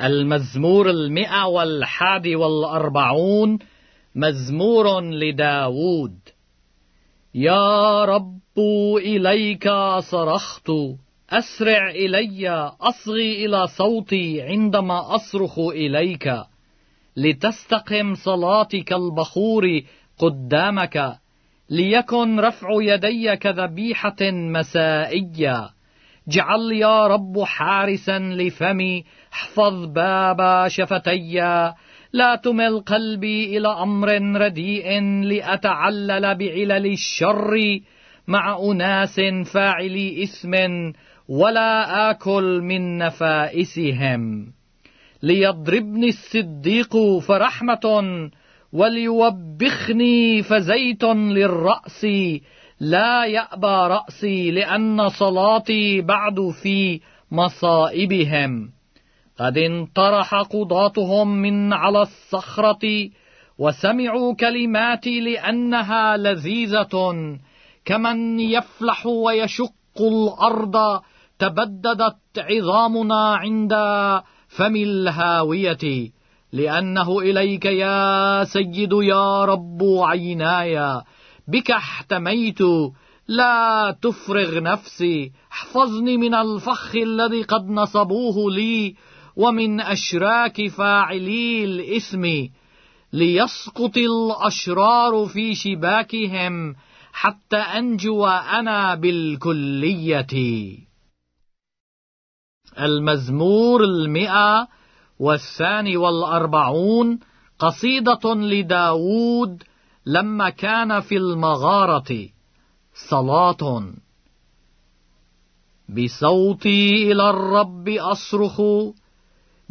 المزمور المئة والحادي والأربعون مزمور لداود يا رب إليك صرخت أسرع إلي أصغي إلى صوتي عندما أصرخ إليك لتستقم صلاتك البخور قدامك ليكن رفع يدي كذبيحة مسائية اجعل يا رب حارسا لفمي احفظ باب شفتي لا تمل قلبي إلى أمر رديء لأتعلل بعلل الشر مع أناس فاعلي إثم ولا آكل من نفائسهم ليضربني الصديق فرحمة وليوبخني فزيت للرأس لا يأبى رأسي لأن صلاتي بعد في مصائبهم قد انطرح قضاتهم من على الصخرة وسمعوا كلماتي لأنها لذيذة كمن يفلح ويشق الأرض تبددت عظامنا عند فم الهاوية لأنه إليك يا سيد يا رب عيناي بك احتميت لا تفرغ نفسي احفظني من الفخ الذي قد نصبوه لي ومن أشراك فاعلي الإثم ليسقط الأشرار في شباكهم حتى أنجو أنا بالكلية المزمور المئة والثاني والأربعون قصيدة لداود لما كان في المغارة صلاة بصوتي إلى الرب أصرخ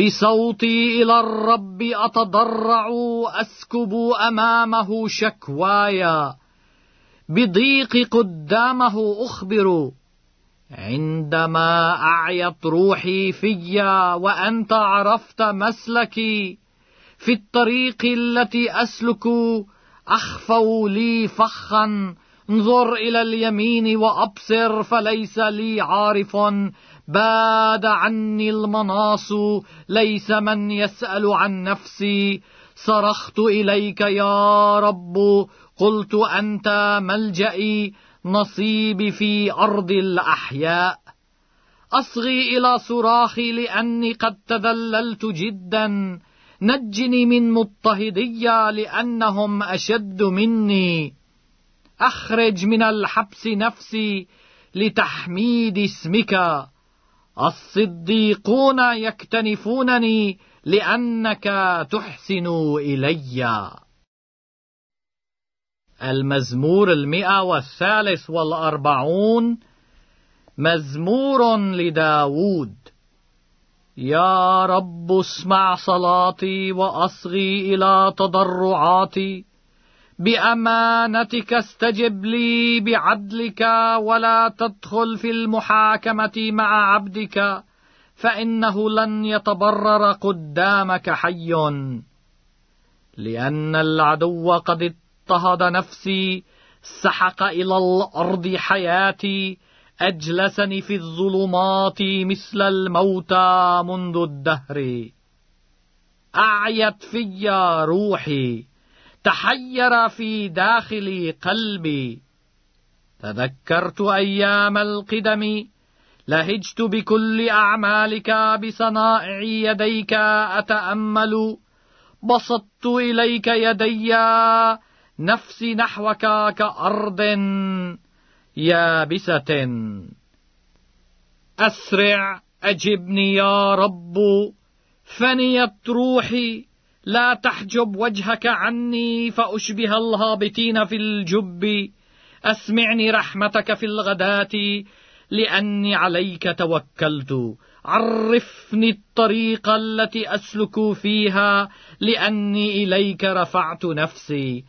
بصوتي إلى الرب أتضرع أسكب أمامه شكوايا بضيق قدامه أخبر عندما أعيت روحي فيا وأنت عرفت مسلكي في الطريق التي أسلك أخفوا لي فخا انظر إلى اليمين وأبصر فليس لي عارف باد عني المناص ليس من يسأل عن نفسي صرخت إليك يا رب قلت أنت ملجئي نصيبي في أرض الأحياء أصغي إلى صراخي لأني قد تذللت جدا نجني من مضطهدي لأنهم أشد مني أخرج من الحبس نفسي لتحميد اسمك الصديقون يكتنفونني لأنك تحسن إلي المزمور المئة والثالث والأربعون مزمور لداود يا رب اسمع صلاتي وأصغي إلى تضرعاتي بأمانتك استجب لي بعدلك ولا تدخل في المحاكمة مع عبدك فإنه لن يتبرر قدامك حي لأن العدو قد اضطهد نفسي سحق إلى الأرض حياتي أجلسني في الظلمات مثل الموتى منذ الدهر أعيت في روحي تحير في داخل قلبي تذكرت أيام القدم لهجت بكل أعمالك بصنائع يديك أتأمل بسطت إليك يدي نفسي نحوك كأرض يابسة أسرع أجبني يا رب فنيت روحي لا تحجب وجهك عني فأشبه الهابطين في الجب أسمعني رحمتك في الغداة لأني عليك توكلت عرفني الطريق التي أسلك فيها لأني إليك رفعت نفسي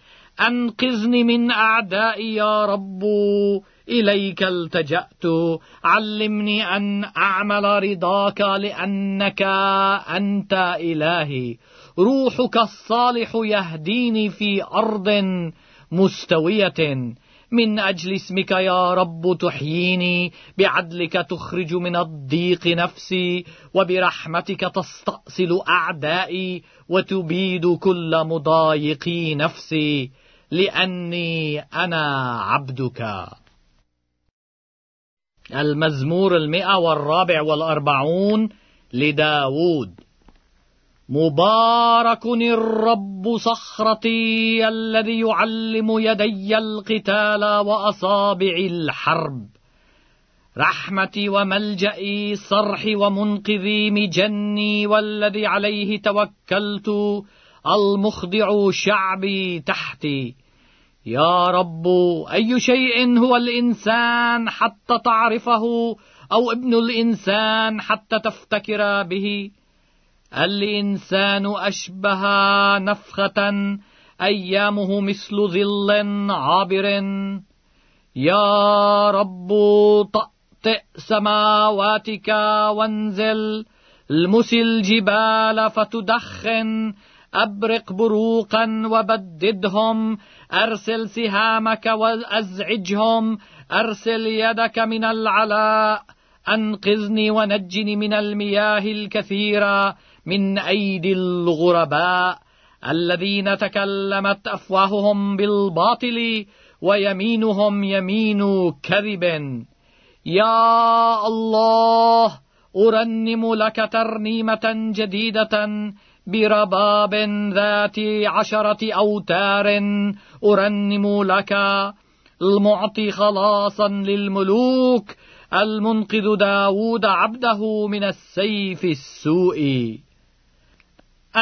أنقذني من أعدائي يا رب إليك التجأت علمني أن أعمل رضاك لأنك أنت إلهي روحك الصالح يهديني في أرض مستوية من أجل اسمك يا رب تحييني بعدلك تخرج من الضيق نفسي وبرحمتك تستأصل أعدائي وتبيد كل مضايقي نفسي لأني أنا عبدك المزمور المئة والرابع والأربعون لداود مبارك الرب صخرتي الذي يعلم يدي القتال وأصابع الحرب رحمتي وملجئي صرحي ومنقذي مجني والذي عليه توكلت المخضع شعبي تحتي يا رب أي شيء هو الإنسان حتى تعرفه أو ابن الإنسان حتى تفتكر به الإنسان أشبه نفخة أيامه مثل ظل عابر يا رب طأطئ سماواتك وانزل المس الجبال فتدخن أبرق بروقا وبددهم أرسل سهامك وأزعجهم أرسل يدك من العلاء أنقذني ونجني من المياه الكثيرة من أيدي الغرباء الذين تكلمت أفواههم بالباطل ويمينهم يمين كذب يا الله أرنم لك ترنيمة جديدة برباب ذات عشرة أوتار أرنم لك المعطي خلاصا للملوك المنقذ داود عبده من السيف السوء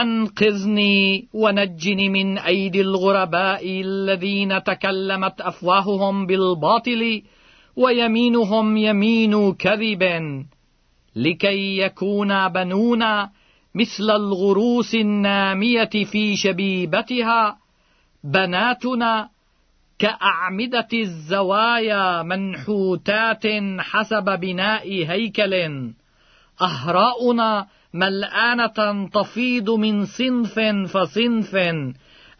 أنقذني ونجني من أيدي الغرباء الذين تكلمت أفواههم بالباطل ويمينهم يمين كذب لكي يكون بنونا مثل الغروس النامية في شبيبتها بناتنا كأعمدة الزوايا منحوتات حسب بناء هيكل أهراؤنا ملآنة تفيض من صنف فصنف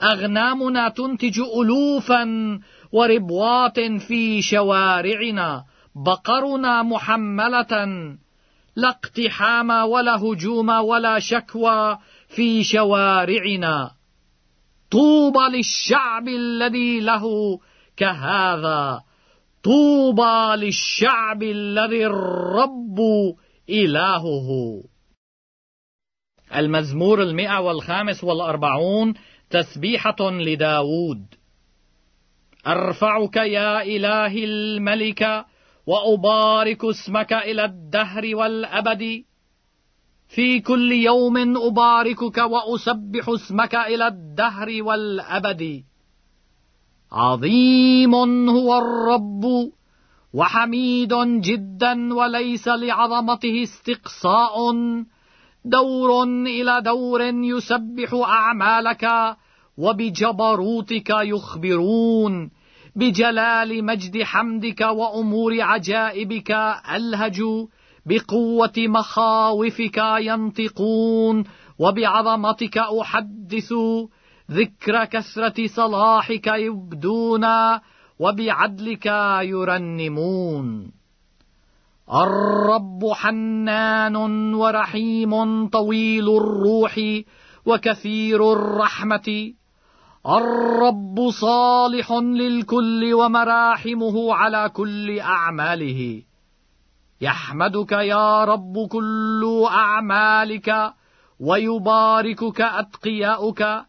أغنامنا تنتج ألوفا وربوات في شوارعنا بقرنا محملة لا اقتحام ولا هجوم ولا شكوى في شوارعنا طوبى للشعب الذي له كهذا طوبى للشعب الذي الرب إلهه المزمور المئة والخامس والأربعون تسبيحة لداود أرفعك يا إلهي الملك وأبارك اسمك إلى الدهر والأبد في كل يوم أباركك وأسبح اسمك إلى الدهر والأبد عظيم هو الرب وحميد جدا وليس لعظمته استقصاء دور إلى دور يسبح أعمالك وبجبروتك يخبرون بجلال مجد حمدك وأمور عجائبك ألهج بقوة مخاوفك ينطقون وبعظمتك أحدث ذكر كثرة صلاحك يبدون وبعدلك يرنمون الرب حنان ورحيم طويل الروح وكثير الرحمة الرب صالح للكل ومراحمه على كل أعماله يحمدك يا رب كل أعمالك ويباركك أتقياؤك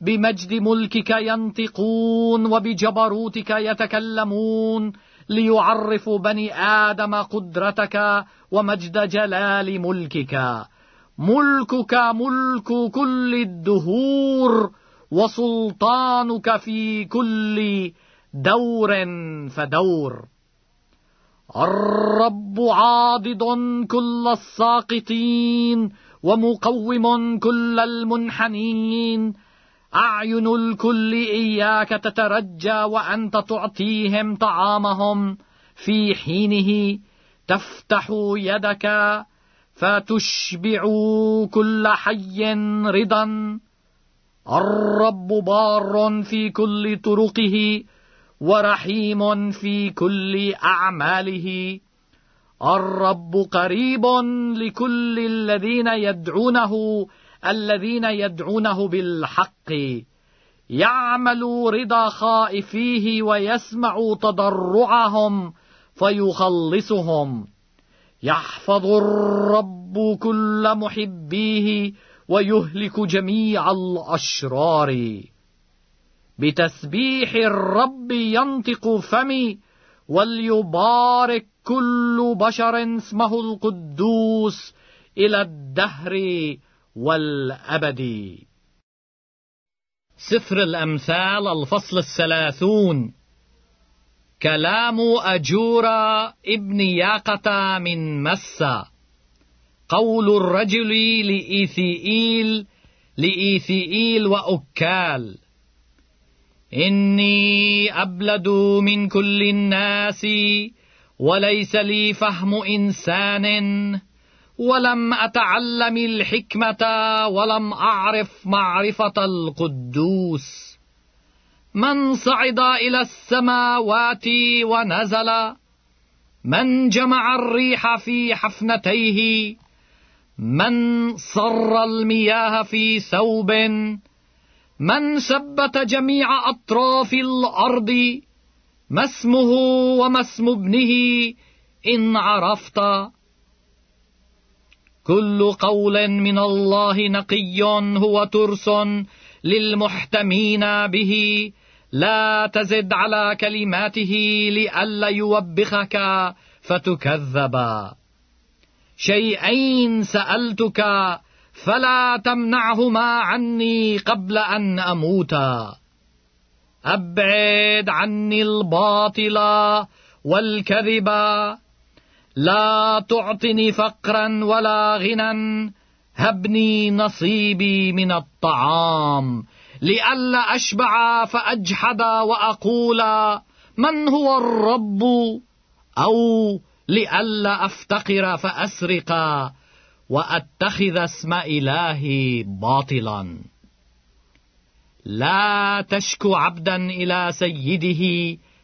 بمجد ملكك ينطقون وبجبروتك يتكلمون ليعرفوا بني آدم قدرتك ومجد جلال ملكك ملكك ملك كل الدهور وسلطانك في كل دور فدور الرب عاضد كل الساقطين ومقوم كل المنحنين أعين الكل إياك تترجى وأنت تعطيهم طعامهم في حينه تفتح يدك فتشبع كل حي رضا الرب بار في كل طرقه ورحيم في كل أعماله الرب قريب لكل الذين يدعونه الذين يدعونه بالحق يعمل رضا خائفيه ويسمع تضرعهم فيخلصهم يحفظ الرب كل محبيه ويهلك جميع الاشرار بتسبيح الرب ينطق فمي وليبارك كل بشر اسمه القدوس الى الدهر والأبدي سفر الأمثال الفصل الثلاثون كلام أجورا ابن ياقة من مسا قول الرجل لإيثيئيل لإيثيئيل وأكال إني أبلد من كل الناس وليس لي فهم إنسان ولم أتعلم الحكمة ولم أعرف معرفة القدوس من صعد إلى السماوات ونزل من جمع الريح في حفنتيه من صر المياه في ثوب من ثبت جميع أطراف الأرض ما اسمه وما اسم ابنه إن عرفت كل قول من الله نقي هو ترس للمحتمين به لا تزد على كلماته لئلا يوبخك فتكذبا شيئين سألتك فلا تمنعهما عني قبل أن اموت أبعد عني الباطل والكذبا لا تعطني فقرا ولا غنى هبني نصيبي من الطعام لئلا أشبع فأجحد وأقول من هو الرب أو لئلا أفتقر فأسرق وأتخذ اسم إلهي باطلا لا تشكو عبدا إلى سيده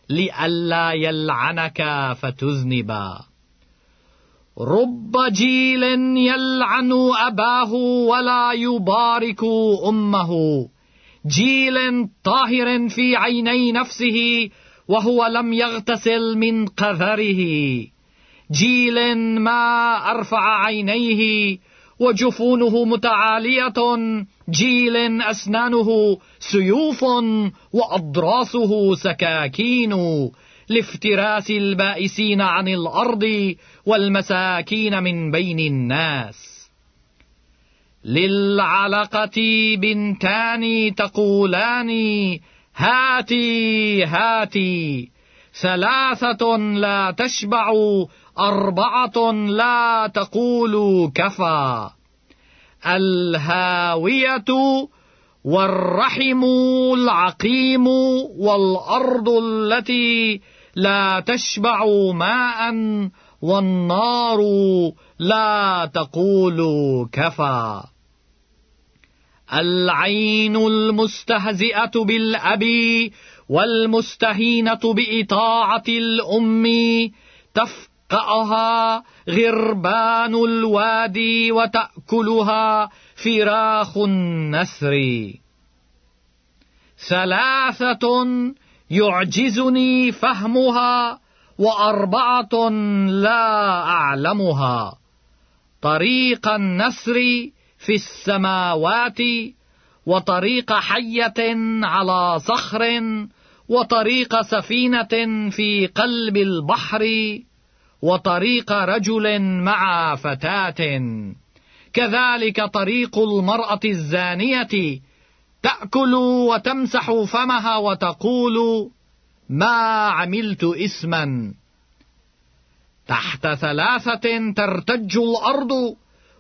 لئلا يلعنك فتذنبا رب جيل يلعن أباه ولا يبارك أمه جيل طاهر في عيني نفسه وهو لم يغتسل من قذره جيل ما أرفع عينيه وجفونه متعالية جيل أسنانه سيوف وأضراسه سكاكين لافتراس البائسين عن الأرض والمساكين من بين الناس للعلقة بنتان تقولان هاتي هاتي ثلاثة لا تشبع أربعة لا تقول كفى الهاوية والرحم العقيم والأرض التي لا تشبع ماء والنار لا تقول كفى العين المستهزئة بالأب والمستهينة بإطاعة الأم تفقأها غربان الوادي وتأكلها فراخ النسر ثلاثة يعجزني فهمها وأربعة لا أعلمها طريق النسر في السماوات وطريق حية على صخر وطريق سفينة في قلب البحر وطريق رجل مع فتاة كذلك طريق المرأة الزانية تأكل وتمسح فمها وتقول ما عملت إسما تحت ثلاثة ترتج الأرض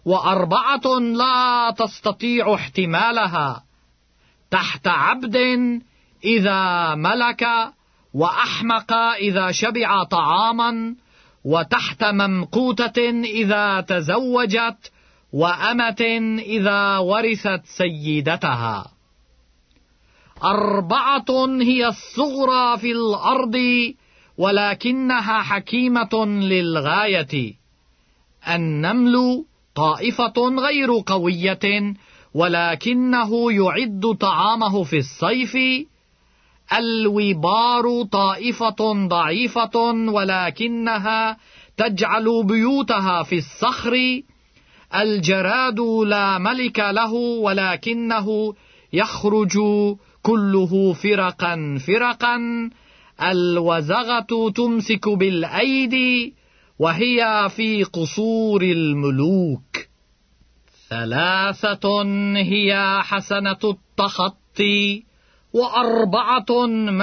وأربعة لا تستطيع احتمالها تحت عبد إذا ملك وأحمق إذا شبع طعاما وتحت ممقوتة إذا تزوجت وأمة إذا ورثت سيدتها أربعة هي الصغرى في الأرض ولكنها حكيمة للغاية النمل طائفة غير قوية ولكنه يعد طعامه في الصيف الوبار طائفة ضعيفة ولكنها تجعل بيوتها في الصخر الجراد لا ملك له ولكنه يخرج كله فرقا فرقا الوزغة تمسك بالأيدي وهي في قصور الملوك ثلاثة هي حسنة التخطي وأربعة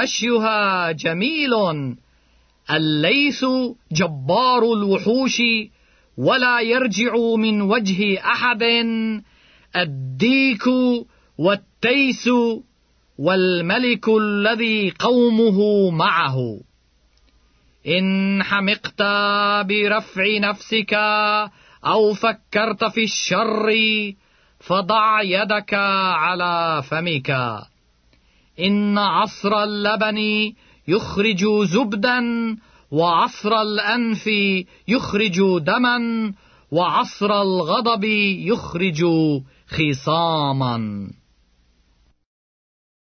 مشيها جميل الليث جبار الوحوش ولا يرجع من وجه أحد الديك والتيس والملك الذي قومه معه إن حمقت برفع نفسك أو فكرت في الشر فضع يدك على فمك إن عصر اللبن يخرج زبدا وعصر الأنف يخرج دما وعصر الغضب يخرج خصاما